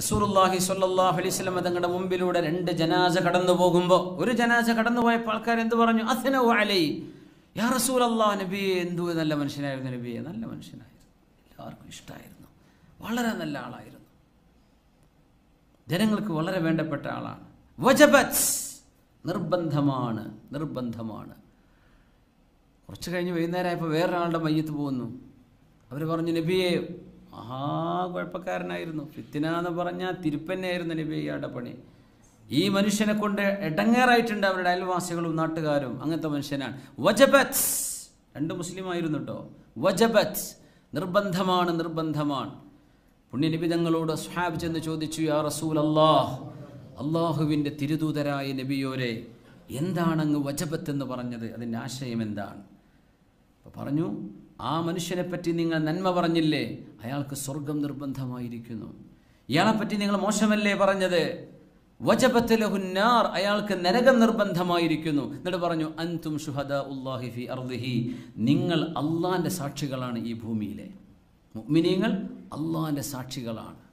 റസൂറുല്ലാഹി സല്ലാഹു അലൈഹി വസല്ലം തങ്ങളുടെ മുമ്പിലൂടെ രണ്ട് ജനാസ കടന്നു പോകുമ്പോൾ ഒരു ജനാസ കടന്നു പോയപ്പോൾ ആൾക്കാർ എന്ത് പറഞ്ഞു അസന അലൈ യാ റസൂൽ അള്ളാഹ് എന്തു നല്ല മനുഷ്യനായിരുന്നു നബിയെ നല്ല മനുഷ്യനായിരുന്നു എല്ലാവർക്കും ഇഷ്ടമായിരുന്നു വളരെ നല്ല ആളായിരുന്നു ജനങ്ങൾക്ക് വളരെ വേണ്ടപ്പെട്ട ആളാണ് വജബത്ത് നിർബന്ധമാണ് നിർബന്ധമാണ് കുറച്ച് കഴിഞ്ഞ് വൈകുന്നേരമായപ്പോൾ വേറൊരാളുടെ മയ്യത്ത് പോകുന്നു അവർ പറഞ്ഞു നബിയെ മഹാ കുഴപ്പക്കാരനായിരുന്നു ഫിത്തിന എന്ന് പറഞ്ഞാൽ തിരുപ്പന്നെയായിരുന്നു നബിയുടെ പണി ഈ മനുഷ്യനെ കൊണ്ട് എടങ്ങേറായിട്ടുണ്ട് അവരുടെ അയൽവാസികളും നാട്ടുകാരും അങ്ങനത്തെ മനുഷ്യനാണ് വജബത്ത് രണ്ട് മുസ്ലിം ആയിരുന്നു കേട്ടോ വജബത്ത് നിർബന്ധമാണ് നിർബന്ധമാണ് പുണ്യനിബിതങ്ങളോട് തങ്ങളോട് ചെന്ന് ചോദിച്ചു യാ റസൂൽ അള്ളാഹ് അള്ളാഹുവിൻ്റെ തിരുദൂതരായ നബിയോരെ എന്താണങ്ങ് വജബത്ത് എന്ന് പറഞ്ഞത് അതിൻ്റെ ആശയം എന്താണ് അപ്പോൾ പറഞ്ഞു ആ മനുഷ്യനെപ്പറ്റി നിങ്ങൾ നന്മ പറഞ്ഞില്ലേ അയാൾക്ക് സ്വർഗം നിർബന്ധമായിരിക്കുന്നു ഇയാളെപ്പറ്റി നിങ്ങൾ മോശമല്ലേ പറഞ്ഞത് വജപത്തലഹുന്നാർ അയാൾക്ക് നരകം നിർബന്ധമായിരിക്കുന്നു എന്നിട്ട് പറഞ്ഞു അൻതും ഷുഹദ ഫി അർദിഹി നിങ്ങൾ അള്ളാൻ്റെ സാക്ഷികളാണ് ഈ ഭൂമിയിലെ മുഗ്മിനീങ്ങൾ അള്ളാൻ്റെ സാക്ഷികളാണ്